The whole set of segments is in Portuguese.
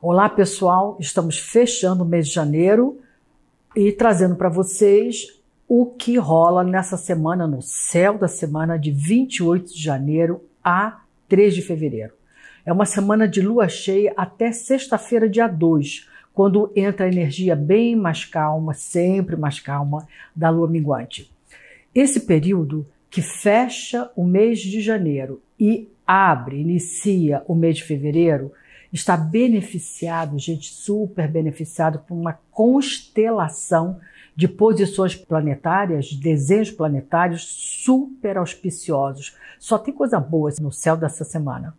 Olá, pessoal, estamos fechando o mês de janeiro e trazendo para vocês o que rola nessa semana, no céu da semana de 28 de janeiro a 3 de fevereiro. É uma semana de lua cheia até sexta-feira, dia 2, quando entra a energia bem mais calma, sempre mais calma, da lua minguante. Esse período que fecha o mês de janeiro e abre, inicia o mês de fevereiro, está beneficiado, gente, super beneficiado por uma constelação de posições planetárias, desenhos planetários super auspiciosos. Só tem coisa boa no céu dessa semana.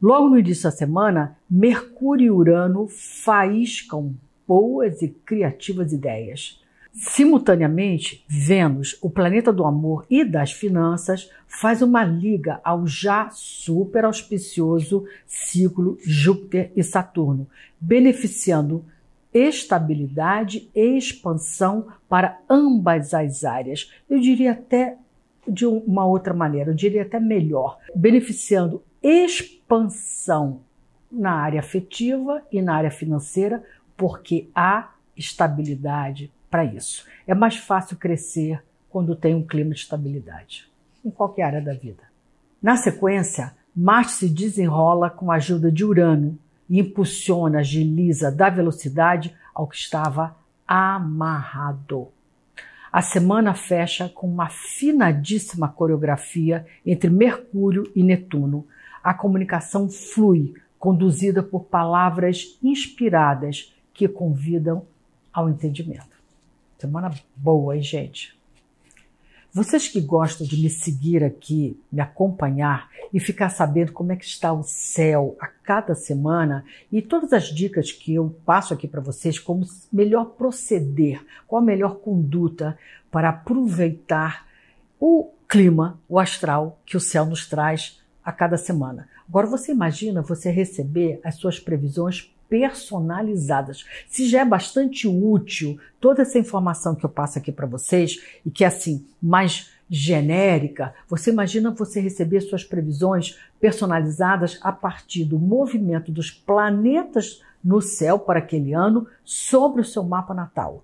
Logo no início da semana, Mercúrio e Urano faiscam boas e criativas ideias. Simultaneamente, Vênus, o planeta do amor e das finanças, faz uma liga ao já super auspicioso ciclo Júpiter e Saturno, beneficiando estabilidade e expansão para ambas as áreas. Eu diria até de uma outra maneira, eu diria até melhor, beneficiando expansão na área afetiva e na área financeira, porque há estabilidade, para isso. É mais fácil crescer quando tem um clima de estabilidade, em qualquer área da vida. Na sequência, Marte se desenrola com a ajuda de Urano e impulsiona, agiliza, dá velocidade ao que estava amarrado. A semana fecha com uma finadíssima coreografia entre Mercúrio e Netuno. A comunicação flui, conduzida por palavras inspiradas que convidam ao entendimento. Semana boa, hein, gente? Vocês que gostam de me seguir aqui, me acompanhar e ficar sabendo como é que está o céu a cada semana e todas as dicas que eu passo aqui para vocês, como melhor proceder, qual a melhor conduta para aproveitar o clima, o astral que o céu nos traz a cada semana. Agora você imagina você receber as suas previsões personalizadas. Se já é bastante útil toda essa informação que eu passo aqui para vocês e que é assim, mais genérica, você imagina você receber suas previsões personalizadas a partir do movimento dos planetas no céu para aquele ano sobre o seu mapa natal.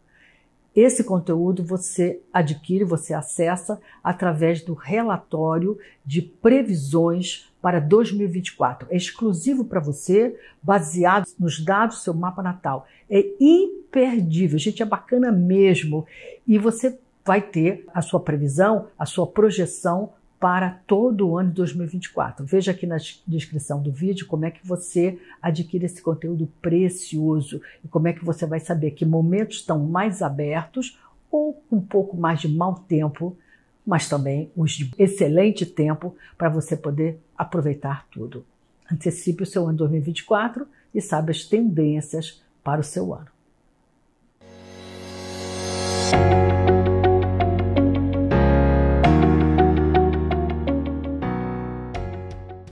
Esse conteúdo você adquire, você acessa através do relatório de previsões para 2024. É exclusivo para você, baseado nos dados do seu mapa natal. É imperdível, gente, é bacana mesmo. E você vai ter a sua previsão, a sua projeção para todo o ano de 2024. Veja aqui na descrição do vídeo como é que você adquire esse conteúdo precioso e como é que você vai saber que momentos estão mais abertos ou um pouco mais de mau tempo, mas também os de excelente tempo para você poder aproveitar tudo. Antecipe o seu ano 2024 e saiba as tendências para o seu ano.